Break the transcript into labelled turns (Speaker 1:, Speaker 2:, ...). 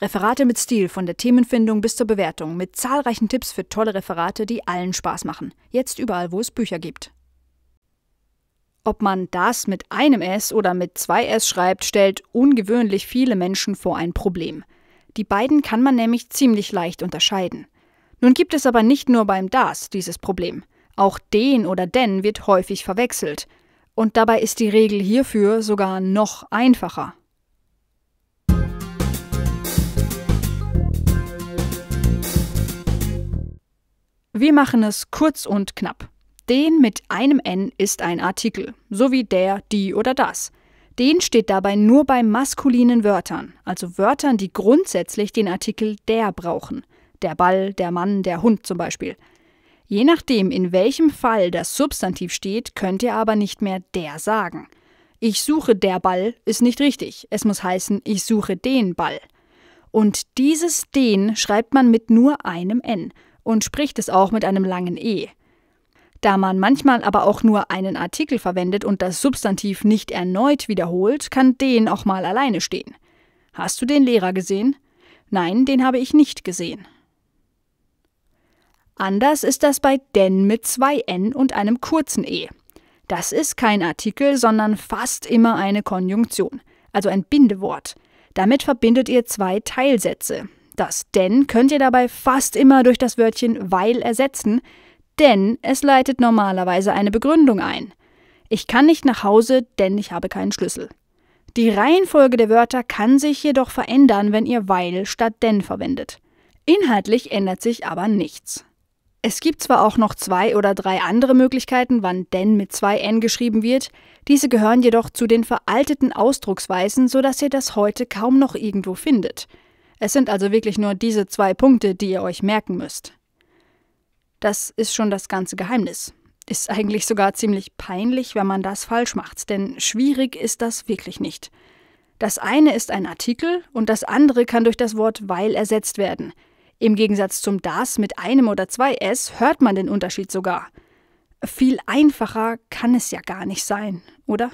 Speaker 1: Referate mit Stil, von der Themenfindung bis zur Bewertung, mit zahlreichen Tipps für tolle Referate, die allen Spaß machen. Jetzt überall, wo es Bücher gibt. Ob man das mit einem S oder mit zwei S schreibt, stellt ungewöhnlich viele Menschen vor ein Problem. Die beiden kann man nämlich ziemlich leicht unterscheiden. Nun gibt es aber nicht nur beim das dieses Problem. Auch den oder denn wird häufig verwechselt. Und dabei ist die Regel hierfür sogar noch einfacher. Wir machen es kurz und knapp. Den mit einem N ist ein Artikel, so wie der, die oder das. Den steht dabei nur bei maskulinen Wörtern, also Wörtern, die grundsätzlich den Artikel der brauchen. Der Ball, der Mann, der Hund zum Beispiel. Je nachdem, in welchem Fall das Substantiv steht, könnt ihr aber nicht mehr der sagen. Ich suche der Ball ist nicht richtig. Es muss heißen, ich suche den Ball. Und dieses den schreibt man mit nur einem N und spricht es auch mit einem langen E. Da man manchmal aber auch nur einen Artikel verwendet und das Substantiv nicht erneut wiederholt, kann den auch mal alleine stehen. Hast du den Lehrer gesehen? Nein, den habe ich nicht gesehen. Anders ist das bei denn mit zwei N und einem kurzen E. Das ist kein Artikel, sondern fast immer eine Konjunktion, also ein Bindewort. Damit verbindet ihr zwei Teilsätze, das denn könnt ihr dabei fast immer durch das Wörtchen weil ersetzen, denn es leitet normalerweise eine Begründung ein. Ich kann nicht nach Hause, denn ich habe keinen Schlüssel. Die Reihenfolge der Wörter kann sich jedoch verändern, wenn ihr weil statt denn verwendet. Inhaltlich ändert sich aber nichts. Es gibt zwar auch noch zwei oder drei andere Möglichkeiten, wann denn mit zwei n geschrieben wird, diese gehören jedoch zu den veralteten Ausdrucksweisen, sodass ihr das heute kaum noch irgendwo findet. Es sind also wirklich nur diese zwei Punkte, die ihr euch merken müsst. Das ist schon das ganze Geheimnis. Ist eigentlich sogar ziemlich peinlich, wenn man das falsch macht, denn schwierig ist das wirklich nicht. Das eine ist ein Artikel und das andere kann durch das Wort weil ersetzt werden. Im Gegensatz zum das mit einem oder zwei s hört man den Unterschied sogar. Viel einfacher kann es ja gar nicht sein, oder?